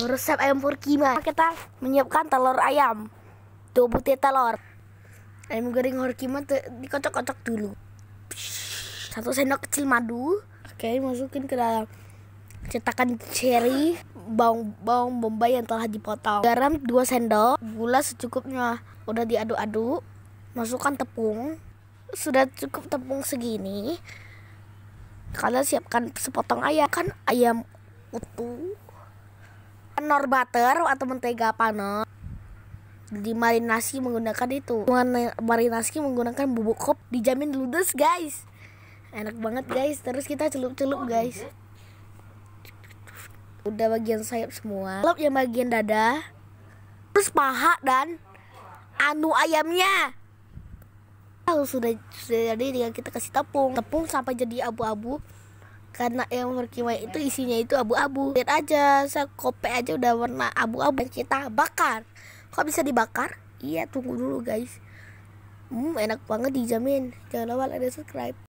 Resep ayam Forkima Kita menyiapkan telur ayam Dua butir telur Ayam goreng Forkima dikocok-kocok dulu Satu sendok kecil madu Oke masukin ke dalam Cetakan cherry Bawang, bawang bombay yang telah dipotong Garam dua sendok Gula secukupnya Udah diaduk-aduk Masukkan tepung Sudah cukup tepung segini Kalian siapkan sepotong ayam Kan ayam utuh panor butter atau mentega panas dimarinasi menggunakan itu marinasi menggunakan bubuk kop dijamin ludes guys enak banget guys terus kita celup-celup guys udah bagian sayap semua celup yang bagian dada terus paha dan anu ayamnya kalau sudah sudah jadi tinggal kita kasih tepung tepung sampai jadi abu-abu karena yang berkiwai itu isinya itu abu-abu lihat aja saya sekope aja udah warna abu-abu kita bakar kok bisa dibakar iya tunggu dulu guys hmm enak banget dijamin jangan lupa like dan subscribe